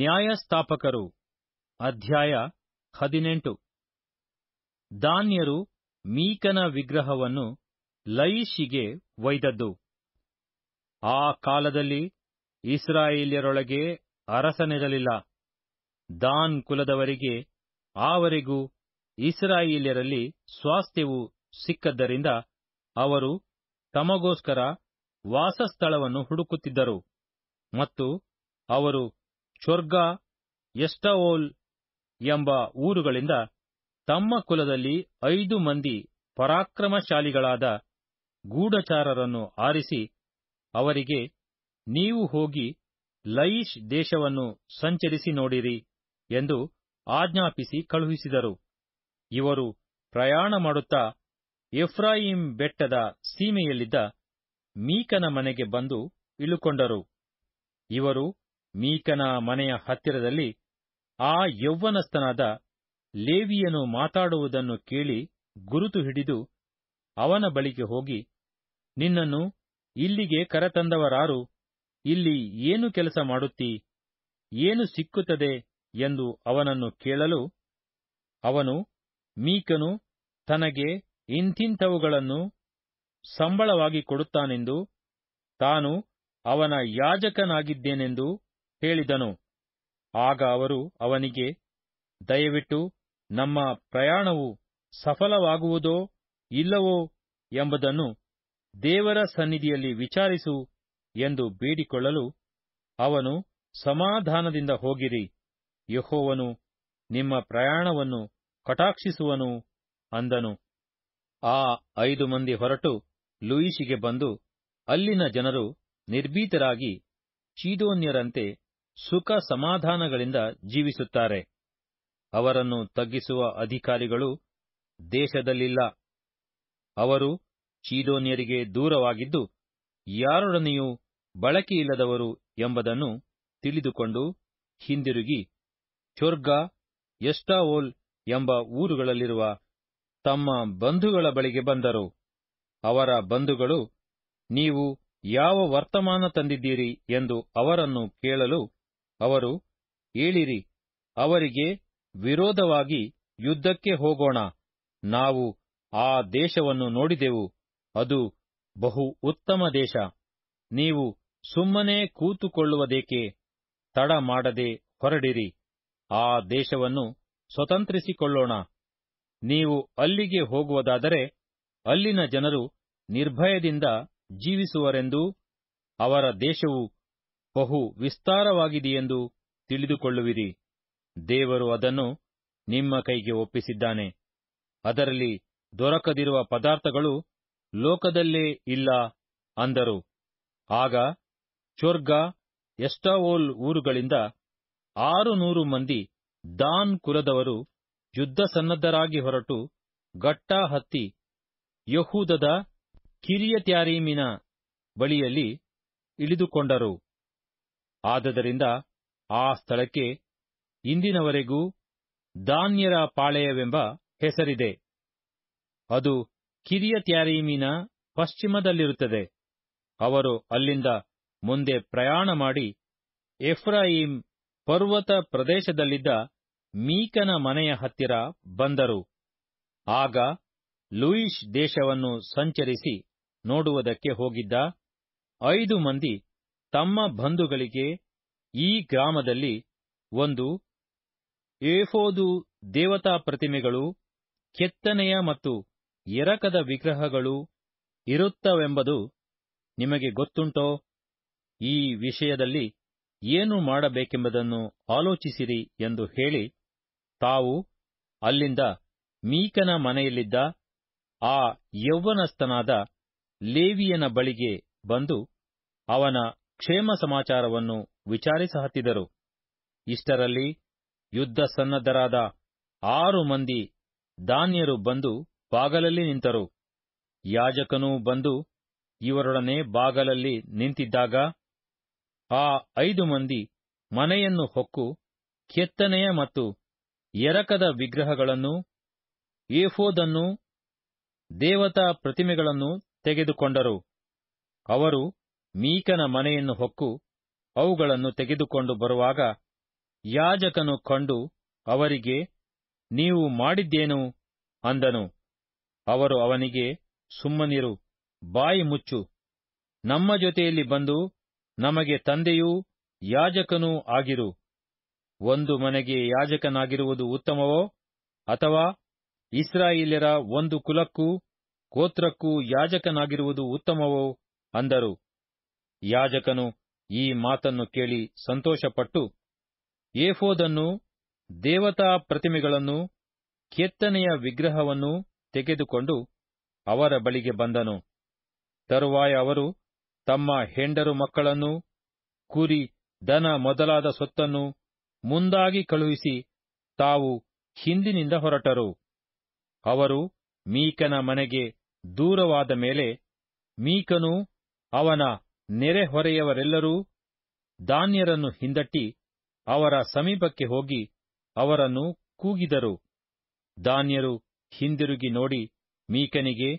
ನ್ಯಾಯಸ್ಥಾಪಕರು ಅಧ್ಯಾಯ ಹದಿನೆಂಟು ದಾನ್ಯರು ಮೀಕನ ವಿಗ್ರಹವನ್ನು ಲೈಶಿಗೆ ಒಯ್ದದ್ದು ಆ ಕಾಲದಲ್ಲಿ ಇಸ್ರಾಯೇಲ್ಯರೊಳಗೆ ಅರಸನಿರಲಿಲ್ಲ ದಾನ್ ಕುಲದವರಿಗೆ ಆವರೆಗೂ ಇಸ್ರಾಯೇಲ್ಯರಲ್ಲಿ ಸ್ವಾಸ್ಥ್ಯವು ಸಿಕ್ಕದ್ದರಿಂದ ಅವರು ತಮಗೋಸ್ಕರ ವಾಸಸ್ಥಳವನ್ನು ಹುಡುಕುತ್ತಿದ್ದರು ಮತ್ತು ಅವರು ಚೊರ್ಗ ಎಸ್ಟಾವೋಲ್ ಎಂಬ ಊರುಗಳಿಂದ ತಮ್ಮ ಕುಲದಲ್ಲಿ ಐದು ಮಂದಿ ಪರಾಕ್ರಮಶಾಲಿಗಳಾದ ಗೂಢಚಾರರನ್ನು ಆರಿಸಿ ಅವರಿಗೆ ನೀವು ಹೋಗಿ ಲಯೀಶ್ ದೇಶವನ್ನು ಸಂಚರಿಸಿ ನೋಡಿರಿ ಎಂದು ಆಜ್ಞಾಪಿಸಿ ಕಳುಹಿಸಿದರು ಇವರು ಪ್ರಯಾಣ ಮಾಡುತ್ತಾ ಎಫ್ರಾಯಿಂ ಬೆಟ್ಟದ ಸೀಮೆಯಲ್ಲಿದ್ದ ಮೀಕನ ಮನೆಗೆ ಬಂದು ಇಳುಕೊಂಡರು ಇವರು ಮೀಕನ ಮನೆಯ ಹತ್ತಿರದಲ್ಲಿ ಆ ಯೌವನಸ್ಥನಾದ ಲೇವಿಯನು ಮಾತಾಡುವುದನ್ನು ಕೇಳಿ ಗುರುತು ಹಿಡಿದು ಅವನ ಬಳಿಗೆ ಹೋಗಿ ನಿನ್ನನ್ನು ಇಲ್ಲಿಗೆ ಕರತಂದವರಾರು ಇಲ್ಲಿ ಏನು ಕೆಲಸ ಮಾಡುತ್ತಿ ಏನು ಸಿಕ್ಕುತ್ತದೆ ಎಂದು ಅವನನ್ನು ಕೇಳಲು ಅವನು ಮೀಕನು ತನಗೆ ಇಂಥಿಂಥವುಗಳನ್ನು ಸಂಬಳವಾಗಿ ಕೊಡುತ್ತಾನೆಂದು ತಾನು ಅವನ ಯಾಜಕನಾಗಿದ್ದೇನೆಂದು ಹೇಳಿದನು ಆಗ ಅವರು ಅವನಿಗೆ ದಯವಿಟ್ಟು ನಮ್ಮ ಪ್ರಯಾಣವು ಸಫಲವಾಗುವುದೋ ಇಲ್ಲವೋ ಎಂಬುದನ್ನು ದೇವರ ಸನ್ನಿಧಿಯಲ್ಲಿ ವಿಚಾರಿಸು ಎಂದು ಬೇಡಿಕೊಳ್ಳಲು ಅವನು ಸಮಾಧಾನದಿಂದ ಹೋಗಿರಿ ಯಹೋವನು ನಿಮ್ಮ ಪ್ರಯಾಣವನ್ನು ಕಟಾಕ್ಷಿಸುವನು ಅಂದನು ಆ ಐದು ಮಂದಿ ಹೊರಟು ಲೂಯಿಸಿಗೆ ಬಂದು ಅಲ್ಲಿನ ಜನರು ನಿರ್ಭೀತರಾಗಿ ಚೀದೋನ್ಯರಂತೆ ಸುಖ ಸಮಾಧಾನಗಳಿಂದ ಜೀವಿಸುತ್ತಾರೆ ಅವರನ್ನು ತಗ್ಗಿಸುವ ಅಧಿಕಾರಿಗಳು ದೇಶದಲ್ಲಿಲ್ಲ ಅವರು ಚೀದೋನ್ಯರಿಗೆ ದೂರವಾಗಿದ್ದು ಯಾರೊಡನೆಯೂ ಬಳಕೆಯಿಲ್ಲದವರು ಎಂಬುದನ್ನು ತಿಳಿದುಕೊಂಡು ಹಿಂದಿರುಗಿ ಚೊರ್ಗ ಎಸ್ಟಾವೋಲ್ ಎಂಬ ಊರುಗಳಲ್ಲಿರುವ ತಮ್ಮ ಬಂಧುಗಳ ಬಳಿಗೆ ಬಂದರು ಅವರ ಬಂಧುಗಳು ನೀವು ಯಾವ ವರ್ತಮಾನ ತಂದಿದ್ದೀರಿ ಎಂದು ಅವರನ್ನು ಕೇಳಲು ಅವರು ಏಳಿರಿ ಅವರಿಗೆ ವಿರೋಧವಾಗಿ ಯುದ್ಧಕ್ಕೆ ಹೋಗೋಣ ನಾವು ಆ ದೇಶವನ್ನು ನೋಡಿದೆವು ಅದು ಬಹು ಉತ್ತಮ ದೇಶ ನೀವು ಸುಮ್ಮನೆ ಕೂತುಕೊಳ್ಳುವುದೇಕೆ ತಡ ಮಾಡದೆ ಹೊರಡಿರಿ ಆ ದೇಶವನ್ನು ಸ್ವತಂತ್ರಿಸಿಕೊಳ್ಳೋಣ ನೀವು ಅಲ್ಲಿಗೆ ಹೋಗುವುದಾದರೆ ಅಲ್ಲಿನ ಜನರು ನಿರ್ಭಯದಿಂದ ಜೀವಿಸುವರೆಂದೂ ಅವರ ದೇಶವು ಬಹು ವಿಸ್ತಾರವಾಗಿದೆಯೆಂದು ತಿಳಿದುಕೊಳ್ಳುವಿರಿ ದೇವರು ಅದನ್ನು ನಿಮ್ಮ ಕೈಗೆ ಒಪ್ಪಿಸಿದ್ದಾನೆ ಅದರಲ್ಲಿ ದೊರಕದಿರುವ ಪದಾರ್ಥಗಳು ಲೋಕದಲ್ಲೇ ಇಲ್ಲ ಅಂದರು ಆಗ ಚೊರ್ಗ ಎಸ್ಟಾವೋಲ್ ಊರುಗಳಿಂದ ಆರು ನೂರು ಮಂದಿ ದಾನ್ ಕುರದವರು ಯುದ್ಧ ಸನ್ನದ್ಧರಾಗಿ ಹೊರಟು ಗಟ್ಟಾ ಹತ್ತಿ ಯಹೂದದ ಕಿರಿಯತ್ಯಾರೀಮಿನ ಬಳಿಯಲ್ಲಿ ಇಳಿದುಕೊಂಡರು ಆದ್ದರಿಂದ ಆ ಸ್ಥಳಕ್ಕೆ ಇಂದಿನವರೆಗೂ ಧಾನ್ಯರ ಪಾಳೆಯವೆಂಬ ಹೆಸರಿದೆ ಅದು ಕಿರಿಯ ತ್ಯಾರೀಮಿನ ಪಶ್ಚಿಮದಲ್ಲಿರುತ್ತದೆ ಅವರು ಅಲ್ಲಿಂದ ಮುಂದೆ ಪ್ರಯಾಣ ಮಾಡಿ ಎಫ್ರಾಯಿಂ ಪರ್ವತ ಪ್ರದೇಶದಲ್ಲಿದ್ದ ಮೀಕನ ಮನೆಯ ಹತ್ತಿರ ಬಂದರು ಆಗ ಲೂಯಿಷ್ ದೇಶವನ್ನು ಸಂಚರಿಸಿ ನೋಡುವುದಕ್ಕೆ ಹೋಗಿದ್ದ ಐದು ಮಂದಿ ತಮ್ಮ ಬಂಧುಗಳಿಗೆ ಈ ಗ್ರಾಮದಲ್ಲಿ ಒಂದು ಏಫೋದು ದೇವತಾ ಪ್ರತಿಮೆಗಳು ಕೆತ್ತನೆಯ ಮತ್ತು ಎರಕದ ವಿಗ್ರಹಗಳು ಇರುತ್ತವೆಂಬುದು ನಿಮಗೆ ಗೊತ್ತುಂಟೋ ಈ ವಿಷಯದಲ್ಲಿ ಏನು ಮಾಡಬೇಕೆಂಬುದನ್ನು ಆಲೋಚಿಸಿರಿ ಎಂದು ಹೇಳಿ ತಾವು ಅಲ್ಲಿಂದ ಮೀಕನ ಮನೆಯಲ್ಲಿದ್ದ ಆ ಯೌವನಸ್ಥನಾದ ಲೇವಿಯನ ಬಳಿಗೆ ಬಂದು ಅವನ ಕ್ಷೇಮ ಸಮಾಚಾರವನ್ನು ವಿಚಾರಿಸಹತ್ತಿದರು ಇಷ್ಟರಲ್ಲಿ ಯುದ್ಧ ಸನ್ನದ್ಧರಾದ ಆರು ಮಂದಿ ದಾನ್ಯರು ಬಂದು ಬಾಗಲಲ್ಲಿ ನಿಂತರು ಯಾಜಕನೂ ಬಂದು ಇವರೊಡನೆ ಬಾಗಲಲ್ಲಿ ನಿಂತಿದ್ದಾಗ ಆ ಐದು ಮಂದಿ ಮನೆಯನ್ನು ಹೊಕ್ಕು ಕೆತ್ತನೆಯ ಮತ್ತು ಎರಕದ ವಿಗ್ರಹಗಳನ್ನು ಏಫೋದನ್ನು ದೇವತಾ ಪ್ರತಿಮೆಗಳನ್ನು ತೆಗೆದುಕೊಂಡರು ಅವರು ಮೀಕನ ಮನೆಯನ್ನು ಹೊಕ್ಕು ಅವುಗಳನ್ನು ತೆಗೆದುಕೊಂಡು ಬರುವಾಗ ಯಾಜಕನು ಕಂಡು ಅವರಿಗೆ ನೀವು ಮಾಡಿದ್ದೇನು ಅಂದನು ಅವರು ಅವನಿಗೆ ಸುಮ್ಮನಿರು ಬಾಯಿ ಮುಚ್ಚು ನಮ್ಮ ಜೊತೆಯಲ್ಲಿ ಬಂದು ನಮಗೆ ತಂದೆಯೂ ಯಾಜಕನೂ ಆಗಿರು ಒಂದು ಮನೆಗೆ ಯಾಜಕನಾಗಿರುವುದು ಉತ್ತಮವೋ ಅಥವಾ ಇಸ್ರಾಯಿಲರ ಒಂದು ಕುಲಕ್ಕೂ ಗೋತ್ರಕ್ಕೂ ಯಾಜಕನಾಗಿರುವುದು ಉತ್ತಮವೋ ಅಂದರು ಯಾಜಕನು ಈ ಮಾತನ್ನು ಕೇಳಿ ಸಂತೋಷಪಟ್ಟು ಏಫೋದನ್ನು ದೇವತಾ ಪ್ರತಿಮೆಗಳನ್ನು ಕೆತ್ತನೆಯ ವಿಗ್ರಹವನ್ನು ತೆಗೆದುಕೊಂಡು ಅವರ ಬಳಿಗೆ ಬಂದನು ತರುವಾಯ ಅವರು ತಮ್ಮ ಹೆಂಡರು ಮಕ್ಕಳನ್ನು ಕುರಿ ದನ ಮೊದಲಾದ ಸೊತ್ತನ್ನು ಮುಂದಾಗಿ ಕಳುಹಿಸಿ ತಾವು ಹಿಂದಿನಿಂದ ಹೊರಟರು ಅವರು ಮೀಕನ ಮನೆಗೆ ದೂರವಾದ ಮೇಲೆ ಮೀಕನು ಅವನ ನೆರೆಹೊರೆಯವರೆಲ್ಲರೂ ದಾನ್ಯರನ್ನು ಹಿಂದಟ್ಟಿ ಅವರ ಸಮೀಪಕ್ಕೆ ಹೋಗಿ ಅವರನ್ನು ಕೂಗಿದರು ದಾನ್ಯರು ಹಿಂದಿರುಗಿ ನೋಡಿ ಮೀಕನಿಗೆ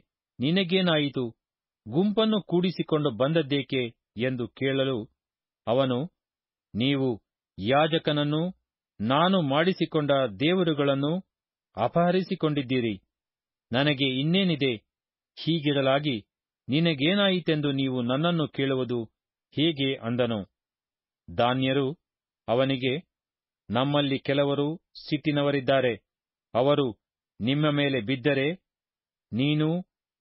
ನಿನಗೇನಾಯಿತು ಗುಂಪನ್ನು ಕೂಡಿಸಿಕೊಂಡು ಬಂದದ್ದೇಕೆ ಎಂದು ಕೇಳಲು ಅವನು ನೀವು ಯಾಜಕನನ್ನು ನಾನು ಮಾಡಿಸಿಕೊಂಡ ದೇವರುಗಳನ್ನು ಅಪಹರಿಸಿಕೊಂಡಿದ್ದೀರಿ ನನಗೆ ಇನ್ನೇನಿದೆ ಹೀಗಿರಲಾಗಿ ನಿನಗೇನಾಯಿತೆಂದು ನೀವು ನನ್ನನ್ನು ಕೇಳುವುದು ಹೇಗೆ ಅಂದನು ದಾನ್ಯರು ಅವನಿಗೆ ನಮ್ಮಲ್ಲಿ ಕೆಲವರು ಸಿಟ್ಟಿನವರಿದ್ದಾರೆ ಅವರು ನಿಮ್ಮ ಮೇಲೆ ಬಿದ್ದರೆ ನೀನು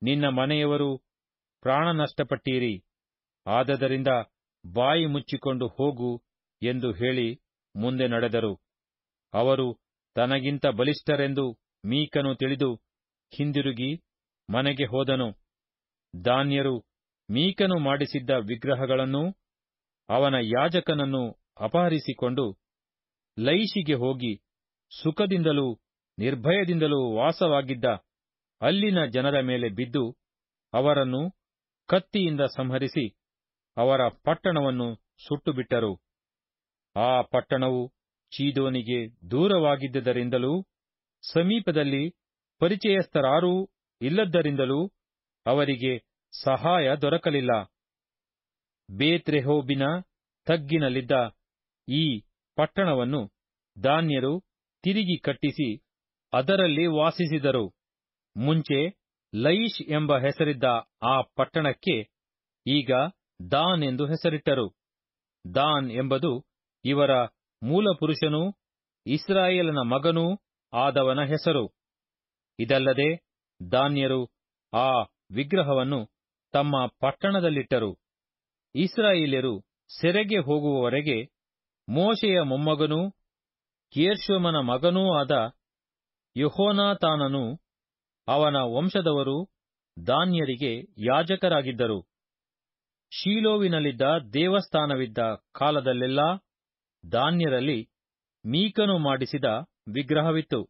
ನಿನ್ನ ಮನೆಯವರು ಪ್ರಾಣ ನಷ್ಟಪಟ್ಟೀರಿ ಆದದರಿಂದ ಬಾಯಿ ಮುಚ್ಚಿಕೊಂಡು ಹೋಗು ಎಂದು ಹೇಳಿ ಮುಂದೆ ನಡೆದರು ಅವರು ತನಗಿಂತ ಬಲಿಷ್ಠರೆಂದು ಮೀಕನು ತಿಳಿದು ಹಿಂದಿರುಗಿ ಮನೆಗೆ ಹೋದನು ಧಾನ್ಯರು ಮೀಕನು ಮಾಡಿಸಿದ್ದ ವಿಗ್ರಹಗಳನ್ನೂ ಅವನ ಯಾಜಕನನ್ನು ಅಪಹರಿಸಿಕೊಂಡು ಲೈಶಿಗೆ ಹೋಗಿ ಸುಖದಿಂದಲೂ ನಿರ್ಭಯದಿಂದಲೂ ವಾಸವಾಗಿದ್ದ ಅಲ್ಲಿನ ಜನರ ಮೇಲೆ ಬಿದ್ದು ಅವರನ್ನು ಕತ್ತಿಯಿಂದ ಸಂಹರಿಸಿ ಅವರ ಪಟ್ಟಣವನ್ನು ಸುಟ್ಟುಬಿಟ್ಟರು ಆ ಪಟ್ಟಣವು ಚೀದೋನಿಗೆ ದೂರವಾಗಿದ್ದರಿಂದಲೂ ಸಮೀಪದಲ್ಲಿ ಪರಿಚಯಸ್ಥರಾರೂ ಇಲ್ಲದ್ದರಿಂದಲೂ ಅವರಿಗೆ ಸಹಾಯ ದೊರಕಲಿಲ್ಲ ಬೇತ್ರೆಹೋಬಿನ ತಗ್ಗಿನಲ್ಲಿದ್ದ ಈ ಪಟ್ಟಣವನ್ನು ದಾನ್ಯರು ತಿರುಗಿ ಕಟ್ಟಿಸಿ ಅದರಲ್ಲಿ ವಾಸಿಸಿದರು ಮುಂಚೆ ಲೈಶ್ ಎಂಬ ಹೆಸರಿದ್ದ ಆ ಪಟ್ಟಣಕ್ಕೆ ಈಗ ದಾನ್ ಎಂದು ಹೆಸರಿಟ್ಟರು ದಾನ್ ಎಂಬುದು ಇವರ ಮೂಲಪುರುಷನೂ ಇಸ್ರಾಯೇಲನ ಮಗನೂ ಆದವನ ಹೆಸರು ಇದಲ್ಲದೆ ದಾನ್ಯರು ಆ ವಿಗ್ರಹವನ್ನು ತಮ್ಮ ಪಟ್ಟಣದಲ್ಲಿಟ್ಟರು ಇಸ್ರಾಯೇಲ್ಯರು ಸೆರೆಗೆ ಹೋಗುವವರೆಗೆ ಮೋಶೆಯ ಮೊಮ್ಮಗನೂ ಕೇರ್ಶ್ವಮನ ಮಗನೂ ಆದ ಯಹೋನಾತಾನನು ಅವನ ವಂಶದವರು ದಾನ್ಯರಿಗೆ ಯಾಜಕರಾಗಿದ್ದರು ಶೀಲೋವಿನಲ್ಲಿದ್ದ ದೇವಸ್ಥಾನವಿದ್ದ ಕಾಲದಲ್ಲೆಲ್ಲಾ ದಾನ್ಯರಲ್ಲಿ ಮೀಕನು ಮಾಡಿಸಿದ ವಿಗ್ರಹವಿತ್ತು